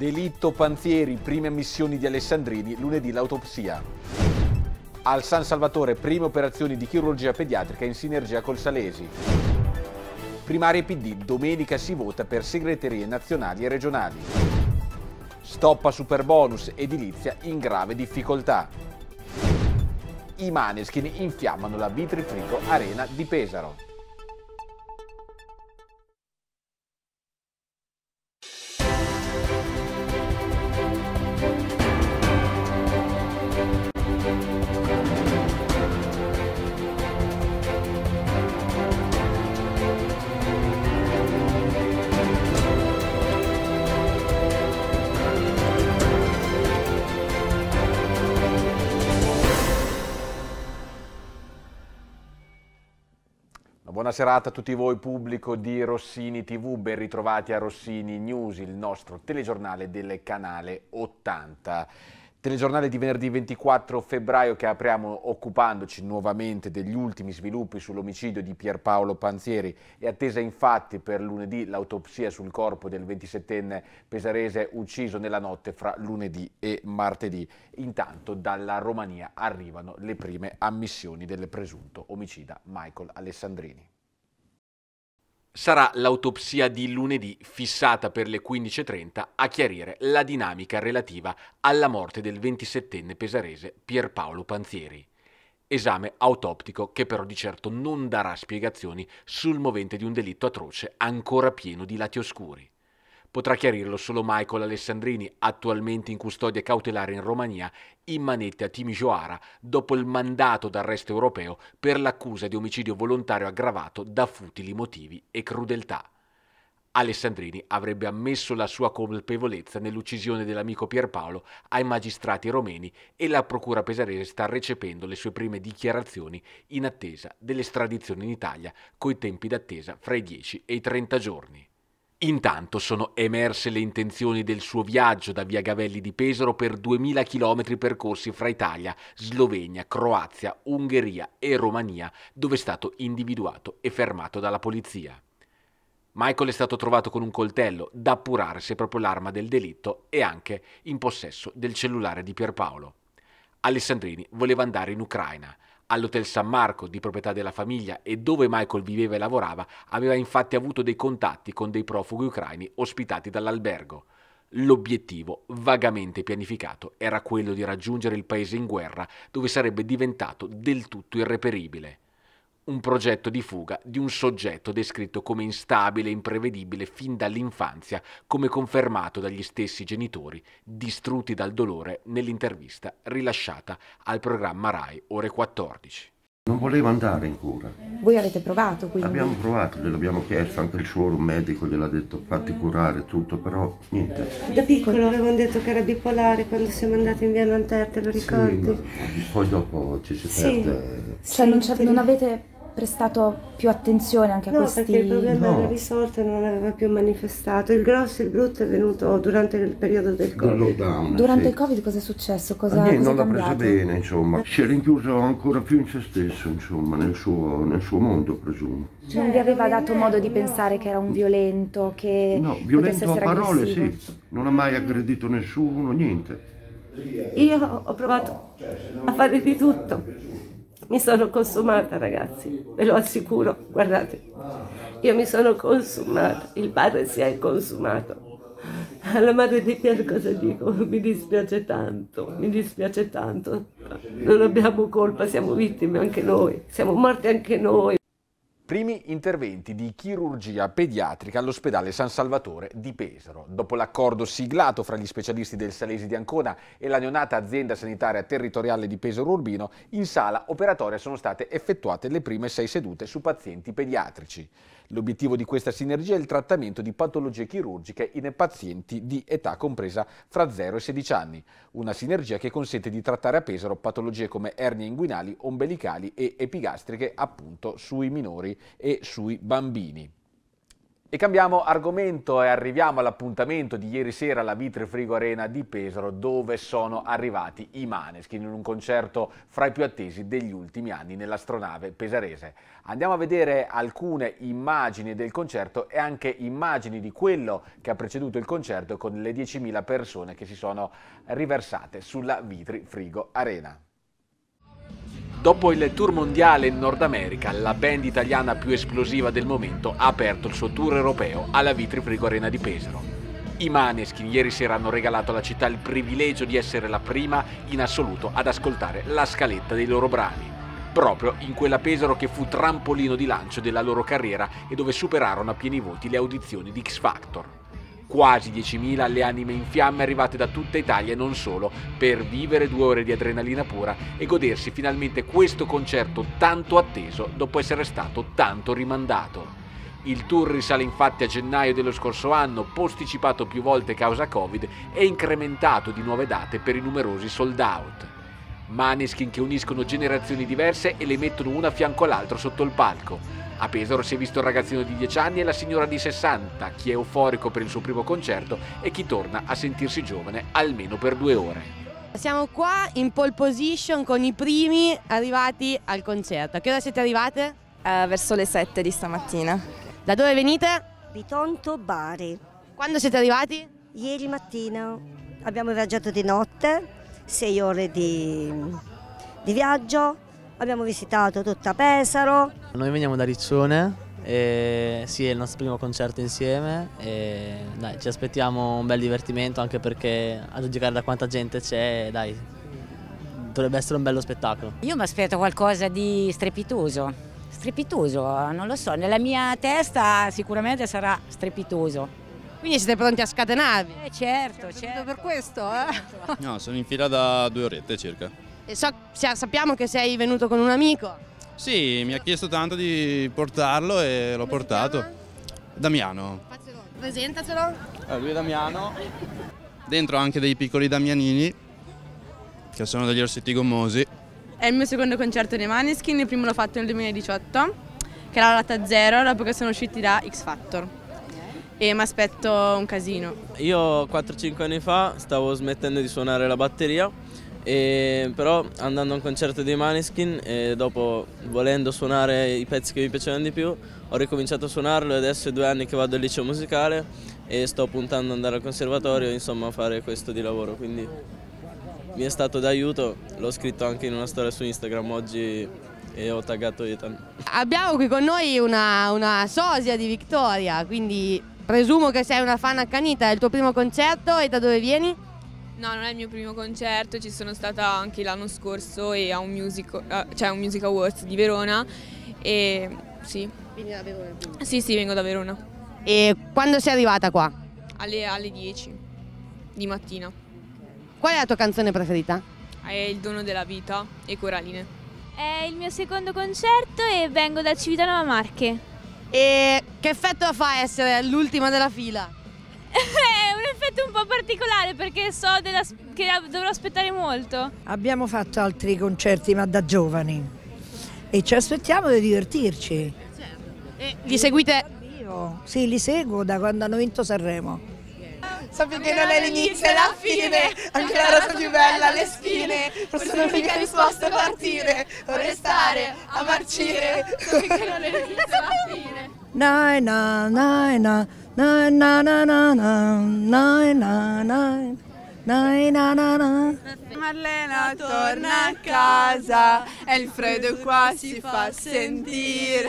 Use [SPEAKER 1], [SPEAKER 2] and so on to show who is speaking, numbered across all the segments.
[SPEAKER 1] Delitto Panzieri, prime missioni di Alessandrini, lunedì l'autopsia. Al San Salvatore, prime operazioni di chirurgia pediatrica in sinergia col Salesi. Primarie PD, domenica si vota per segreterie nazionali e regionali. Stoppa superbonus, edilizia in grave difficoltà. I Maneskin infiammano la Vitrifrigo Arena di Pesaro. Buona serata a tutti voi pubblico di Rossini TV, ben ritrovati a Rossini News, il nostro telegiornale del canale 80. Telegiornale di venerdì 24 febbraio che apriamo occupandoci nuovamente degli ultimi sviluppi sull'omicidio di Pierpaolo Panzieri. È attesa infatti per lunedì l'autopsia sul corpo del 27enne pesarese ucciso nella notte fra lunedì e martedì. Intanto dalla Romania arrivano le prime ammissioni del presunto omicida Michael Alessandrini sarà l'autopsia di lunedì fissata per le 15.30 a chiarire la dinamica relativa alla morte del 27enne pesarese Pierpaolo Panzieri. Esame autoptico che però di certo non darà spiegazioni sul movente di un delitto atroce ancora pieno di lati oscuri. Potrà chiarirlo solo Michael Alessandrini, attualmente in custodia cautelare in Romania, in manette a Timisoara, dopo il mandato d'arresto europeo per l'accusa di omicidio volontario aggravato da futili motivi e crudeltà. Alessandrini avrebbe ammesso la sua colpevolezza nell'uccisione dell'amico Pierpaolo ai magistrati romeni e la procura pesarese sta recependo le sue prime dichiarazioni in attesa dell'estradizione in Italia coi tempi d'attesa fra i 10 e i 30 giorni. Intanto sono emerse le intenzioni del suo viaggio da via Gavelli di Pesaro per 2000 km percorsi fra Italia, Slovenia, Croazia, Ungheria e Romania, dove è stato individuato e fermato dalla polizia. Michael è stato trovato con un coltello, da appurare se proprio l'arma del delitto, e anche in possesso del cellulare di Pierpaolo. Alessandrini voleva andare in Ucraina all'Hotel San Marco, di proprietà della famiglia e dove Michael viveva e lavorava, aveva infatti avuto dei contatti con dei profughi ucraini ospitati dall'albergo. L'obiettivo, vagamente pianificato, era quello di raggiungere il paese in guerra, dove sarebbe diventato del tutto irreperibile un progetto di fuga di un soggetto descritto come instabile e imprevedibile fin dall'infanzia, come confermato dagli stessi genitori, distrutti dal dolore nell'intervista rilasciata al programma RAI ore 14.
[SPEAKER 2] Non voleva andare in cura.
[SPEAKER 3] Voi avete provato quindi? Abbiamo
[SPEAKER 2] provato, gliel'abbiamo chiesto, anche il suo medico gliel'ha detto fatti curare tutto, però niente.
[SPEAKER 3] Da piccolo avevano detto che era bipolare quando siamo andati in via Nanterte, lo ricordi?
[SPEAKER 2] Sì, poi dopo ci si sì. perde.
[SPEAKER 3] Cioè sì, non, non avete prestato più attenzione anche a no, questi... No, perché il problema no. era risolto e non aveva più manifestato. Il grosso e il brutto è venuto durante il periodo del
[SPEAKER 2] Covid. Lockdown, durante sì. il
[SPEAKER 3] Covid cosa è successo? Cosa, cosa non l'ha preso
[SPEAKER 2] bene, insomma. Si è rinchiuso ancora più in se stesso, insomma, nel suo, nel suo mondo, presumo.
[SPEAKER 3] Cioè, non vi cioè, aveva dato modo di pensare che era un violento, che No, violento a parole, sì.
[SPEAKER 2] Non ha mai aggredito nessuno, niente.
[SPEAKER 3] Io ho provato a fare di tutto mi sono consumata ragazzi, ve lo assicuro, guardate, io mi sono consumata, il padre si è consumato. Alla madre di Pier cosa dico? Mi dispiace
[SPEAKER 1] tanto, mi dispiace tanto, non abbiamo colpa, siamo vittime anche noi, siamo morti anche noi. Primi interventi di chirurgia pediatrica all'ospedale San Salvatore di Pesaro. Dopo l'accordo siglato fra gli specialisti del Salesi di Ancona e la neonata azienda sanitaria territoriale di Pesaro Urbino, in sala operatoria sono state effettuate le prime sei sedute su pazienti pediatrici. L'obiettivo di questa sinergia è il trattamento di patologie chirurgiche in pazienti di età compresa fra 0 e 16 anni, una sinergia che consente di trattare a Pesaro patologie come ernie inguinali, ombelicali e epigastriche appunto sui minori e sui bambini. E cambiamo argomento e arriviamo all'appuntamento di ieri sera alla Vitre Frigo Arena di Pesaro dove sono arrivati i Maneskin in un concerto fra i più attesi degli ultimi anni nell'astronave pesarese. Andiamo a vedere alcune immagini del concerto e anche immagini di quello che ha preceduto il concerto con le 10.000 persone che si sono riversate sulla Vitri Frigo Arena. Dopo il tour mondiale in Nord America, la band italiana più esplosiva del momento ha aperto il suo tour europeo alla Vitri Frigo Arena di Pesaro. I Maneskin ieri sera hanno regalato alla città il privilegio di essere la prima in assoluto ad ascoltare la scaletta dei loro brani, proprio in quella Pesaro che fu trampolino di lancio della loro carriera e dove superarono a pieni voti le audizioni di X Factor quasi 10.000 le anime in fiamme arrivate da tutta Italia e non solo, per vivere due ore di adrenalina pura e godersi finalmente questo concerto tanto atteso dopo essere stato tanto rimandato. Il tour risale infatti a gennaio dello scorso anno, posticipato più volte causa Covid e incrementato di nuove date per i numerosi sold out. Maneskin che uniscono generazioni diverse e le mettono una a fianco all'altro sotto il palco. A Pesaro si è visto il ragazzino di 10 anni e la signora di 60, chi è euforico per il suo primo concerto e chi torna a sentirsi giovane almeno per due ore.
[SPEAKER 3] Siamo qua in pole position con i primi arrivati al concerto. A che ora siete arrivate? Uh, verso le 7 di stamattina. Da dove venite? Bitonto Bari. Quando siete arrivati? Ieri mattina. Abbiamo viaggiato di notte, 6 ore di, di viaggio, abbiamo visitato tutta Pesaro.
[SPEAKER 4] Noi veniamo da Riccione, e sì, è il nostro primo concerto insieme e dai, ci aspettiamo un bel divertimento anche perché a giudicare da quanta gente
[SPEAKER 1] c'è, dai, dovrebbe essere un bello spettacolo.
[SPEAKER 3] Io mi aspetto qualcosa di strepitoso, strepitoso, non lo so, nella mia testa sicuramente sarà strepitoso. Quindi siete pronti a scatenarvi? Eh certo, certo. certo. per questo? Eh?
[SPEAKER 5] No, sono in fila da due orette circa.
[SPEAKER 3] So, cioè, sappiamo che sei venuto con un amico.
[SPEAKER 5] Sì, mi ha chiesto tanto di portarlo e l'ho portato. Damiano. Faccelo.
[SPEAKER 3] Presentacelo.
[SPEAKER 5] Eh, lui è Damiano. Dentro anche dei piccoli Damianini, che sono degli orsetti gommosi.
[SPEAKER 3] È il mio secondo concerto dei Maneskin, il primo l'ho fatto nel 2018, che era la data zero, dopo che sono usciti da X Factor. E mi aspetto un casino.
[SPEAKER 4] Io 4-5 anni fa stavo smettendo di suonare la batteria e, però andando a un concerto di Maneskin e dopo volendo suonare i pezzi che mi piacevano di più ho ricominciato a suonarlo e adesso è due anni che vado al liceo musicale e sto puntando ad andare al conservatorio insomma a fare questo di lavoro quindi mi è stato d'aiuto l'ho scritto anche in una storia su Instagram oggi e ho
[SPEAKER 6] taggato Ethan
[SPEAKER 3] Abbiamo qui con noi una, una sosia di Victoria quindi presumo che sei una fan accanita è il tuo primo concerto e da dove vieni?
[SPEAKER 6] No, non è il mio primo
[SPEAKER 3] concerto, ci sono stata anche l'anno scorso e a un music, cioè un music Awards di Verona e sì. Vieni da Verona? Sì, sì, vengo da Verona. E quando sei arrivata qua? Alle, alle 10 di mattina. Qual è la tua canzone preferita? È Il dono della vita e Coraline. È il mio secondo concerto e vengo da Civitanova Marche. E che effetto fa essere l'ultima della fila? Eh un effetto un po' particolare perché so della, che dovrò aspettare molto. Abbiamo fatto altri concerti ma da giovani e ci aspettiamo di divertirci. Certo. E li seguite? Io, Sì, li seguo da quando hanno vinto Sanremo. Sappi che non è l'inizio è la fine, anche la rosa più bella le spine, forse l'unica risposta è partire, o restare a
[SPEAKER 4] marcire, sappi che non è l'inizio è la fine. Nai na, nai na. Na na na na na na na na na na
[SPEAKER 3] Marlena torna a casa e il freddo qua si fa sentire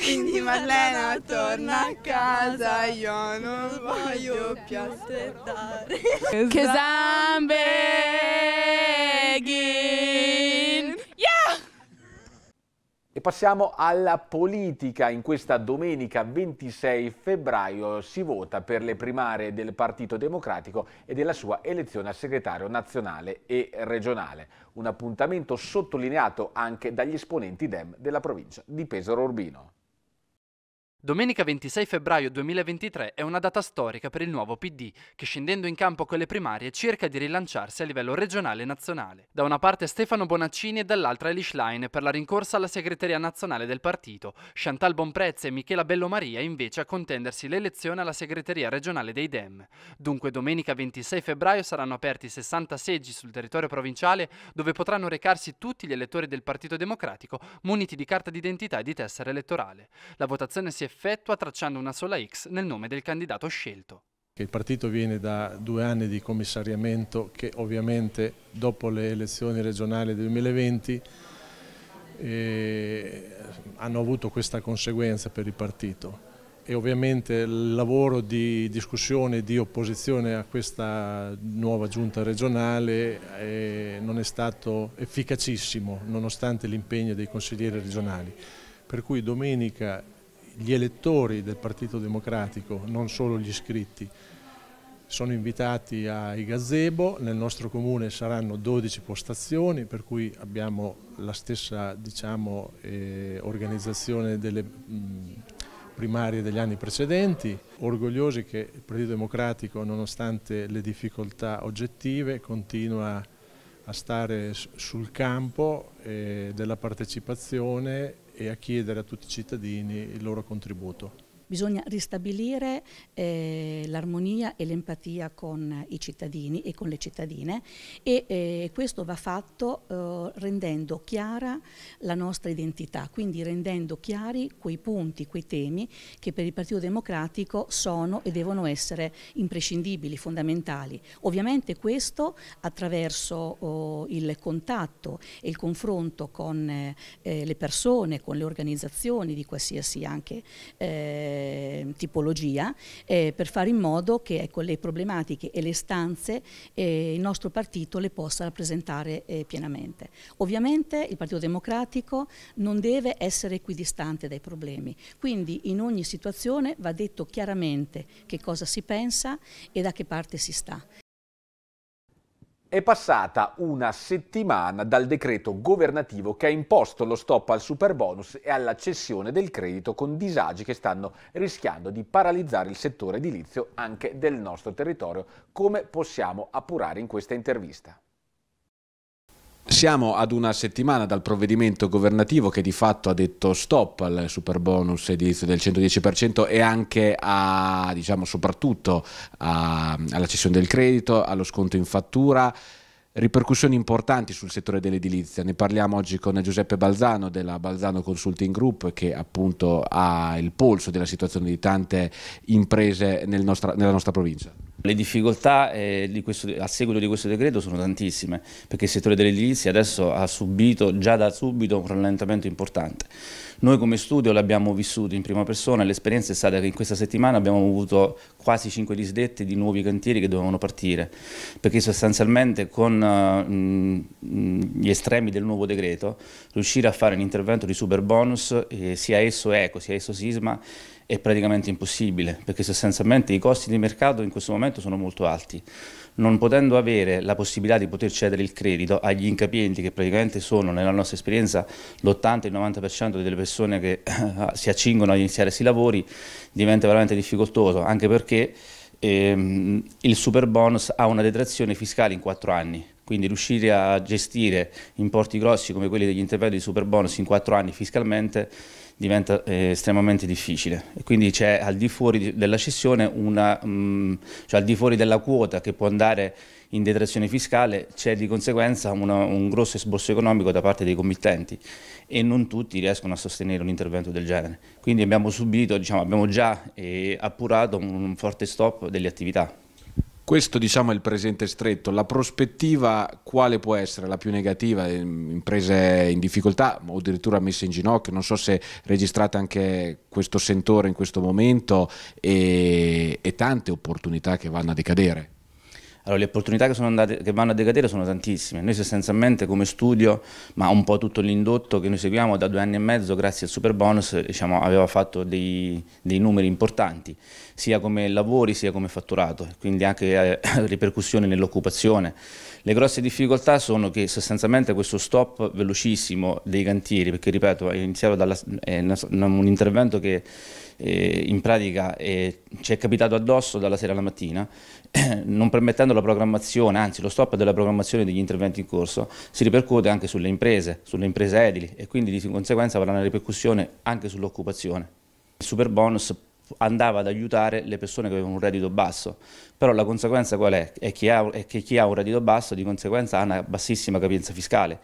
[SPEAKER 3] quindi Marlena torna a casa io non voglio più aspettare
[SPEAKER 6] che zambe
[SPEAKER 1] e passiamo alla politica. In questa domenica 26 febbraio si vota per le primarie del Partito Democratico e della sua elezione a segretario nazionale e regionale. Un appuntamento sottolineato anche dagli esponenti DEM della provincia di Pesaro Urbino.
[SPEAKER 5] Domenica 26 febbraio 2023 è una data storica per il nuovo PD, che scendendo in campo con le primarie cerca di rilanciarsi a livello regionale e nazionale. Da una parte Stefano Bonaccini e dall'altra Elish Line per la rincorsa alla segreteria nazionale del partito. Chantal Bonprezzi e Michela Bellomaria invece a contendersi l'elezione alla segreteria regionale dei Dem. Dunque domenica 26 febbraio saranno aperti 60 seggi sul territorio provinciale dove potranno recarsi tutti gli elettori del Partito Democratico muniti di carta d'identità e di tessera elettorale. La votazione si è effettua tracciando una sola X nel nome del candidato scelto.
[SPEAKER 6] Il partito viene da due anni di commissariamento che ovviamente dopo le elezioni regionali del 2020 eh, hanno avuto questa conseguenza per il partito e ovviamente il lavoro di discussione e di opposizione a questa nuova giunta regionale eh, non è stato efficacissimo nonostante l'impegno dei consiglieri regionali. Per cui domenica gli elettori del Partito Democratico, non solo gli iscritti, sono invitati ai gazebo, nel nostro comune saranno 12 postazioni per cui abbiamo la stessa diciamo, eh, organizzazione delle mh, primarie degli anni precedenti, orgogliosi che il Partito Democratico nonostante le difficoltà oggettive continua a stare sul campo eh, della partecipazione e a chiedere a tutti i cittadini il loro contributo
[SPEAKER 3] bisogna ristabilire eh, l'armonia e l'empatia con i cittadini e con le cittadine e eh, questo va fatto eh, rendendo chiara la nostra identità, quindi rendendo chiari quei punti, quei temi che per il Partito Democratico sono e devono essere imprescindibili, fondamentali. Ovviamente questo attraverso oh, il contatto e il confronto con eh, le persone, con le organizzazioni di qualsiasi anche eh, Ehm, tipologia eh, per fare in modo che ecco, le problematiche e le stanze eh, il nostro partito le possa rappresentare eh, pienamente. Ovviamente il Partito Democratico non deve essere equidistante dai problemi, quindi in ogni situazione va detto chiaramente che cosa si pensa e da che parte si sta.
[SPEAKER 1] È passata una settimana dal decreto governativo che ha imposto lo stop al superbonus e alla cessione del credito con disagi che stanno rischiando di paralizzare il settore edilizio anche del nostro territorio, come possiamo appurare in questa intervista. Siamo ad una settimana dal provvedimento governativo che di fatto ha detto stop al super bonus edilizio del 110% e anche a, diciamo, soprattutto a, alla cessione del credito, allo sconto in fattura ripercussioni importanti sul settore dell'edilizia. Ne parliamo oggi con Giuseppe Balzano della Balzano Consulting Group che appunto ha il polso della situazione di tante imprese nel nostra, nella nostra provincia.
[SPEAKER 5] Le difficoltà eh, questo, a seguito di questo decreto sono tantissime, perché il settore dell'edilizia adesso ha subito già da subito un rallentamento importante. Noi come studio l'abbiamo vissuto in prima persona, l'esperienza è stata che in questa settimana abbiamo avuto quasi 5 disdette di nuovi cantieri che dovevano partire, perché sostanzialmente con eh, gli estremi del nuovo decreto riuscire a fare un intervento di super bonus, eh, sia esso eco, sia esso sisma, è praticamente impossibile, perché sostanzialmente i costi di mercato in questo momento sono molto alti non potendo avere la possibilità di poter cedere il credito agli incapienti che praticamente sono nella nostra esperienza l'80-90% delle persone che eh, si accingono ad iniziare questi lavori diventa veramente difficoltoso anche perché ehm, il super bonus ha una detrazione fiscale in 4 anni quindi riuscire a gestire importi grossi come quelli degli interventi di super bonus in quattro anni fiscalmente diventa eh, estremamente difficile e quindi c'è al di fuori della cessione una, mh, mm, cioè al di fuori della quota che può andare in detrazione fiscale c'è di conseguenza una, un grosso esborso economico da parte dei committenti e non tutti riescono a sostenere un intervento del genere quindi abbiamo subito diciamo, abbiamo già eh, appurato un, un
[SPEAKER 1] forte stop delle attività questo diciamo è il presente stretto. La prospettiva quale può essere la più negativa? Imprese in difficoltà o addirittura messe in ginocchio? Non so se registrate anche questo sentore in questo momento e, e tante opportunità che vanno a decadere.
[SPEAKER 5] Allora, le opportunità che, andate, che, vanno a decadere sono tantissime. Noi sostanzialmente come studio, ma un po' tutto l'indotto che noi seguiamo da due anni e mezzo, grazie al super bonus, diciamo, aveva fatto dei, dei, numeri importanti, sia come lavori sia come fatturato, quindi anche eh, ripercussioni nell'occupazione. Le grosse difficoltà sono che sostanzialmente questo stop velocissimo dei cantieri, perché ripeto, è iniziato dalla, è un intervento che eh, in pratica eh, ci è capitato addosso dalla sera alla mattina non permettendo la programmazione, anzi lo stop della programmazione degli interventi in corso, si ripercuote anche sulle imprese, sulle imprese edili e quindi di conseguenza avrà una ripercussione anche sull'occupazione. Il super bonus andava ad aiutare le persone che avevano un reddito basso, però la conseguenza qual è? È che, ha, è che chi ha un reddito basso di conseguenza ha una bassissima capienza fiscale,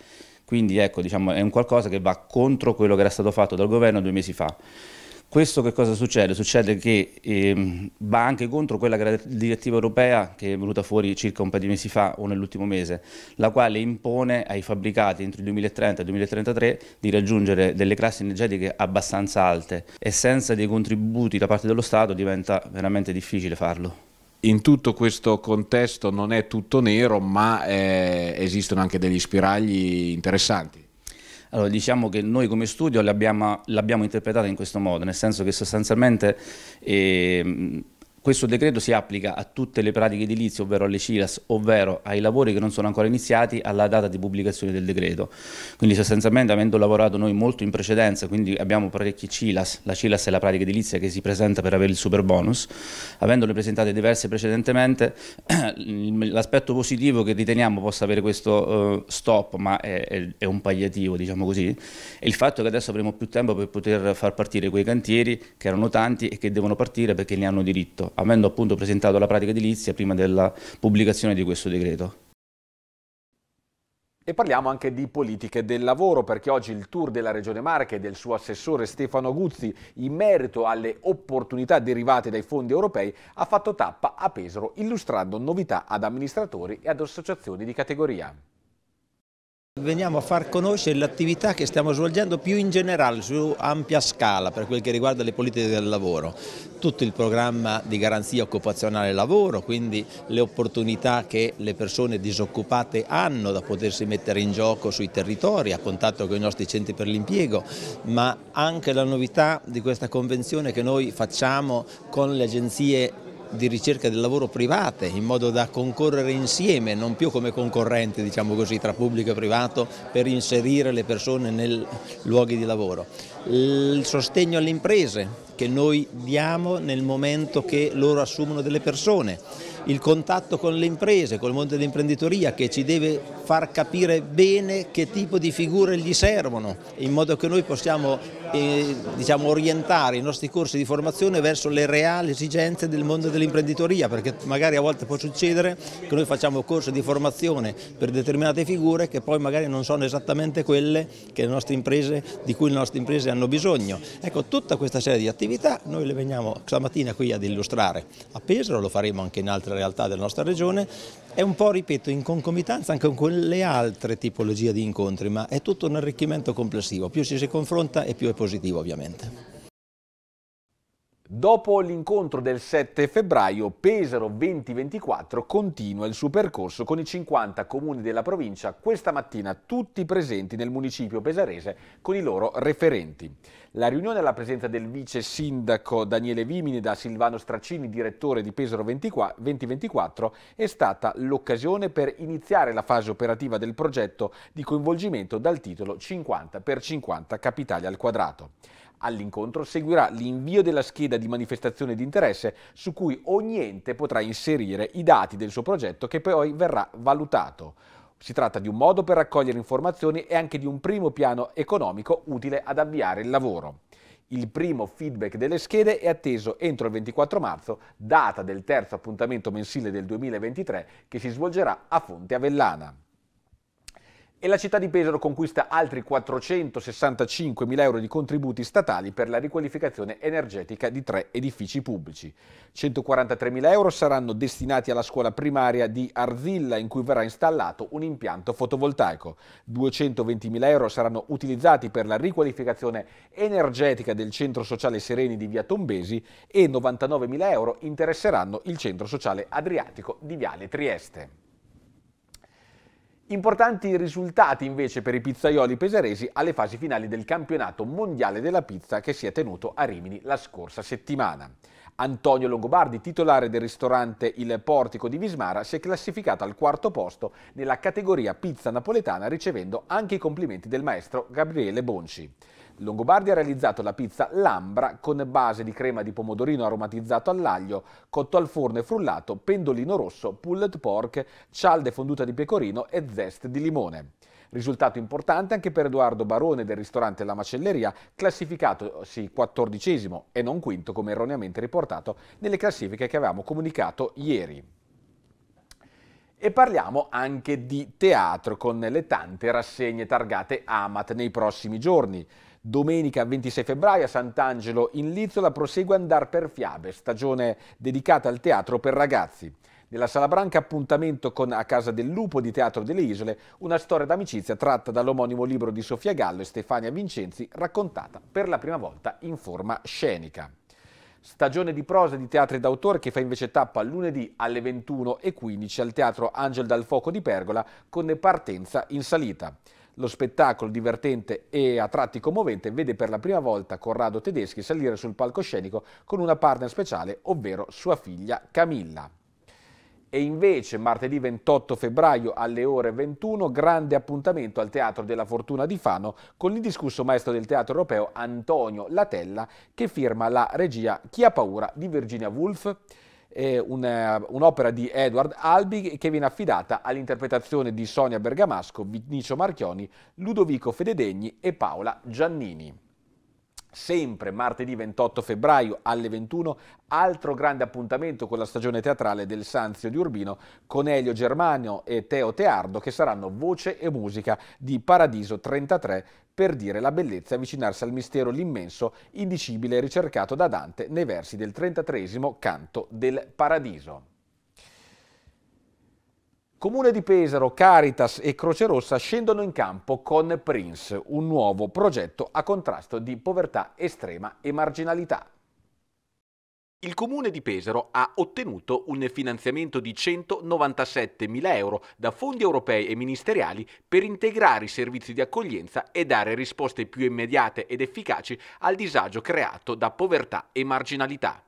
[SPEAKER 5] quindi ecco diciamo, è un qualcosa che va contro quello che era stato fatto dal governo due mesi fa. Questo che cosa succede? Succede che eh, va anche contro quella che era la direttiva europea che è venuta fuori circa un paio di mesi fa o nell'ultimo mese, la quale impone ai fabbricati entro il 2030 e il 2033 di raggiungere delle classi energetiche abbastanza alte e senza dei contributi da parte dello Stato diventa veramente
[SPEAKER 1] difficile farlo. In tutto questo contesto non è tutto nero, ma eh, esistono anche degli spiragli interessanti. Allora, diciamo che noi come studio
[SPEAKER 5] l'abbiamo interpretata in questo modo, nel senso che sostanzialmente... Eh, questo decreto si applica a tutte le pratiche edilizie, ovvero alle CILAS, ovvero ai lavori che non sono ancora iniziati alla data di pubblicazione del decreto. Quindi sostanzialmente avendo lavorato noi molto in precedenza, quindi abbiamo parecchi CILAS, la CILAS è la pratica edilizia che si presenta per avere il super bonus, avendole presentate diverse precedentemente, l'aspetto positivo che riteniamo possa avere questo eh, stop, ma è, è un pagliativo diciamo così, è il fatto che adesso avremo più tempo per poter far partire quei cantieri che erano tanti e che devono partire perché ne hanno diritto avendo appunto presentato la pratica edilizia prima della pubblicazione di questo decreto.
[SPEAKER 1] E parliamo anche di politiche del lavoro perché oggi il tour della Regione Marche e del suo assessore Stefano Guzzi in merito alle opportunità derivate dai fondi europei ha fatto tappa a Pesaro illustrando novità ad amministratori e ad associazioni di categoria.
[SPEAKER 4] Veniamo a far conoscere l'attività che stiamo svolgendo più in generale, su ampia scala per quel che riguarda le politiche del lavoro, tutto il programma di garanzia occupazionale lavoro, quindi le opportunità che le persone disoccupate hanno da potersi mettere in gioco sui territori a contatto con i nostri centri per l'impiego, ma anche la novità di questa convenzione che noi facciamo con le agenzie di ricerca del lavoro private in modo da concorrere insieme, non più come concorrente diciamo così, tra pubblico e privato per inserire le persone nei luoghi di lavoro. Il sostegno alle imprese che noi diamo nel momento che loro assumono delle persone, il contatto con le imprese, col mondo dell'imprenditoria che ci deve far capire bene che tipo di figure gli servono in modo che noi possiamo e diciamo, orientare i nostri corsi di formazione verso le reali esigenze del mondo dell'imprenditoria, perché magari a volte può succedere che noi facciamo corsi di formazione per determinate figure che poi magari non sono esattamente quelle imprese, di cui le nostre imprese hanno bisogno. Ecco, tutta questa serie di attività noi le veniamo stamattina qui ad illustrare a Pesaro, lo faremo anche in altre realtà della nostra regione, è un po', ripeto, in concomitanza anche con le altre tipologie di incontri, ma è tutto un arricchimento complessivo, più ci si confronta e più è possibile positivo ovviamente.
[SPEAKER 1] Dopo l'incontro del 7 febbraio, Pesaro 2024 continua il suo percorso con i 50 comuni della provincia, questa mattina tutti presenti nel municipio pesarese con i loro referenti. La riunione alla presenza del vice sindaco Daniele Vimini da Silvano Stracini, direttore di Pesaro 2024, è stata l'occasione per iniziare la fase operativa del progetto di coinvolgimento dal titolo 50 per 50 capitali al quadrato. All'incontro seguirà l'invio della scheda di manifestazione di interesse su cui ogni ente potrà inserire i dati del suo progetto che poi verrà valutato. Si tratta di un modo per raccogliere informazioni e anche di un primo piano economico utile ad avviare il lavoro. Il primo feedback delle schede è atteso entro il 24 marzo, data del terzo appuntamento mensile del 2023 che si svolgerà a Fonte Avellana e la città di Pesaro conquista altri 465.000 euro di contributi statali per la riqualificazione energetica di tre edifici pubblici. 143.000 euro saranno destinati alla scuola primaria di Arzilla in cui verrà installato un impianto fotovoltaico. 220.000 euro saranno utilizzati per la riqualificazione energetica del centro sociale Sereni di Via Tombesi e 99.000 euro interesseranno il centro sociale Adriatico di Viale Trieste. Importanti risultati invece per i pizzaioli pesaresi alle fasi finali del campionato mondiale della pizza che si è tenuto a Rimini la scorsa settimana. Antonio Longobardi, titolare del ristorante Il Portico di Vismara, si è classificato al quarto posto nella categoria pizza napoletana ricevendo anche i complimenti del maestro Gabriele Bonci. Longobardi ha realizzato la pizza Lambra con base di crema di pomodorino aromatizzato all'aglio, cotto al forno e frullato, pendolino rosso, pulled pork, cialde fonduta di pecorino e zest di limone. Risultato importante anche per Edoardo Barone del ristorante La Macelleria, classificatosi quattordicesimo e non quinto come erroneamente riportato nelle classifiche che avevamo comunicato ieri. E parliamo anche di teatro con le tante rassegne targate AMAT nei prossimi giorni. Domenica 26 febbraio a Sant'Angelo in Lizzola prosegue Andar per Fiabe, stagione dedicata al teatro per ragazzi. Nella Sala Branca appuntamento con A Casa del Lupo di Teatro delle Isole, una storia d'amicizia tratta dall'omonimo libro di Sofia Gallo e Stefania Vincenzi, raccontata per la prima volta in forma scenica. Stagione di prosa di teatri d'autore che fa invece tappa lunedì alle 21.15 al Teatro Angel dal Fuoco di Pergola con partenza in salita. Lo spettacolo divertente e a tratti commovente vede per la prima volta Corrado Tedeschi salire sul palcoscenico con una partner speciale, ovvero sua figlia Camilla. E invece martedì 28 febbraio alle ore 21 grande appuntamento al Teatro della Fortuna di Fano con l'indiscusso maestro del teatro europeo Antonio Latella che firma la regia Chi ha paura di Virginia Woolf una, eh, un'opera di Edward Albig che viene affidata all'interpretazione di Sonia Bergamasco, Vinicio Marchioni, Ludovico Fededegni e Paola Giannini. Sempre martedì 28 febbraio alle 21, altro grande appuntamento con la stagione teatrale del Sanzio di Urbino con Elio Germano e Teo Teardo che saranno voce e musica di Paradiso 33 per dire la bellezza e avvicinarsi al mistero l'immenso, indicibile ricercato da Dante nei versi del 33 canto del Paradiso. Comune di Pesaro, Caritas e Croce Rossa scendono in campo con Prince, un nuovo progetto a contrasto di povertà estrema e marginalità. Il comune di Pesaro ha ottenuto un finanziamento di 197.000 euro da fondi europei e ministeriali per integrare i servizi di accoglienza e dare risposte più immediate ed efficaci al disagio creato da povertà e marginalità.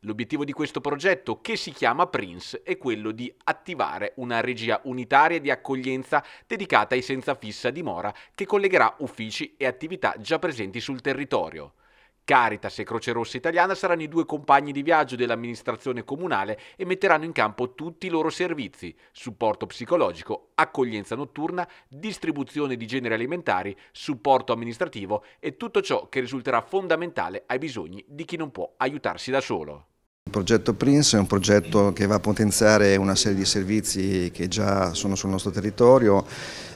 [SPEAKER 1] L'obiettivo di questo progetto, che si chiama Prince, è quello di attivare una regia unitaria di accoglienza dedicata ai senza fissa dimora che collegherà uffici e attività già presenti sul territorio. Caritas e Croce Rossa Italiana saranno i due compagni di viaggio dell'amministrazione comunale e metteranno in campo tutti i loro servizi, supporto psicologico, accoglienza notturna, distribuzione di generi alimentari, supporto amministrativo e tutto ciò che risulterà fondamentale ai bisogni di chi non può aiutarsi da solo.
[SPEAKER 2] Il progetto Prince è un progetto che va a potenziare una serie di servizi che già sono sul nostro territorio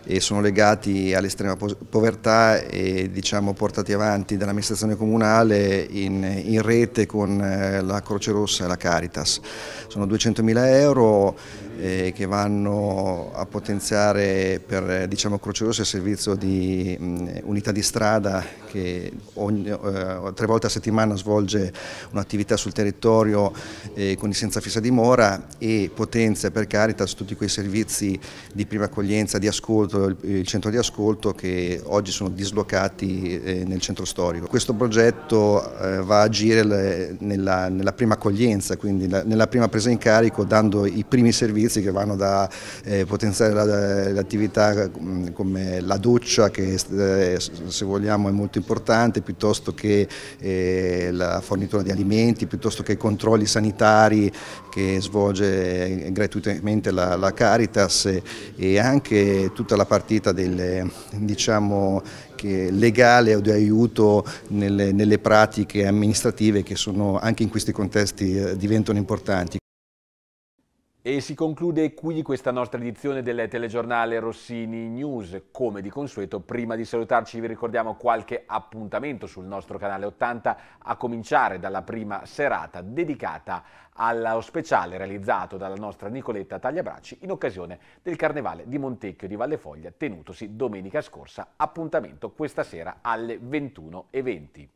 [SPEAKER 2] e sono legati all'estrema povertà e diciamo, portati avanti dall'amministrazione comunale in, in, rete con eh, la Croce Rossa e la Caritas. Sono 200.000 euro eh, che vanno a potenziare per diciamo, Croce Rossa il servizio di mh, mm, unità di strada che ogni, eh, tre volte a settimana svolge un'attività sul territorio proprio eh, con i senza fissa dimora e Potenza per Caritas, tutti quei servizi di prima accoglienza, di ascolto, il, il centro di ascolto che oggi sono dislocati eh, nel centro storico. Questo progetto eh, va a agire le, nella, nella, prima accoglienza, quindi la, nella prima presa in carico dando i primi servizi che vanno da eh, potenziare l'attività la, come la doccia che eh, se vogliamo è molto importante piuttosto che eh, la fornitura di alimenti, piuttosto che il controllo controlli sanitari che svolge gratuitamente la, la Caritas e, anche tutta la partita del, diciamo, legale o di aiuto nelle, nelle pratiche amministrative che sono anche in questi contesti eh, diventano importanti.
[SPEAKER 1] E si conclude qui questa nostra edizione del telegiornale Rossini News. Come di consueto, prima di salutarci vi ricordiamo qualche appuntamento sul nostro canale 80, a cominciare dalla prima serata dedicata allo speciale realizzato dalla nostra Nicoletta Tagliabracci in occasione del Carnevale di Montecchio di Vallefoglia tenutosi domenica scorsa, appuntamento questa sera alle 21.20.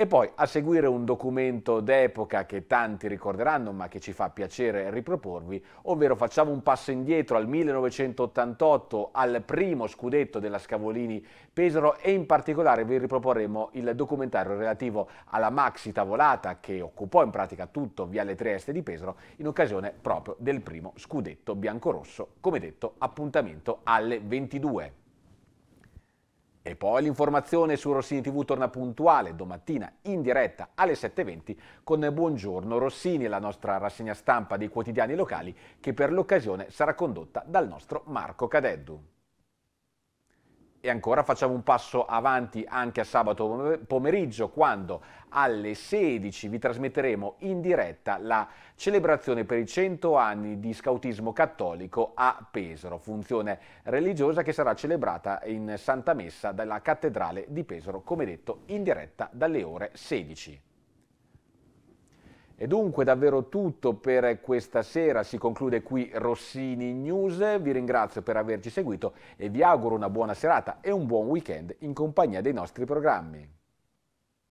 [SPEAKER 1] E poi a seguire un documento d'epoca che tanti ricorderanno ma che ci fa piacere riproporvi, ovvero facciamo un passo indietro al 1988, al primo scudetto della Scavolini Pesaro e in particolare vi riproporremo il documentario relativo alla maxi tavolata che occupò in pratica tutto Viale Trieste di Pesaro in occasione proprio del primo scudetto biancorosso, come detto appuntamento alle 22. E poi l'informazione su Rossini TV torna puntuale domattina in diretta alle 7.20 con Buongiorno Rossini, la nostra rassegna stampa dei quotidiani locali che per l'occasione sarà condotta dal nostro Marco Cadeddu. E ancora facciamo un passo avanti anche a sabato pomeriggio quando alle 16 vi trasmetteremo in diretta la celebrazione per i 100 anni di scautismo cattolico a Pesaro, funzione religiosa che sarà celebrata in Santa Messa dalla Cattedrale di Pesaro, come detto in diretta dalle ore 16. E dunque davvero tutto per questa sera, si conclude qui Rossini News, vi ringrazio per averci seguito e vi auguro una buona serata e un buon weekend in compagnia dei nostri programmi.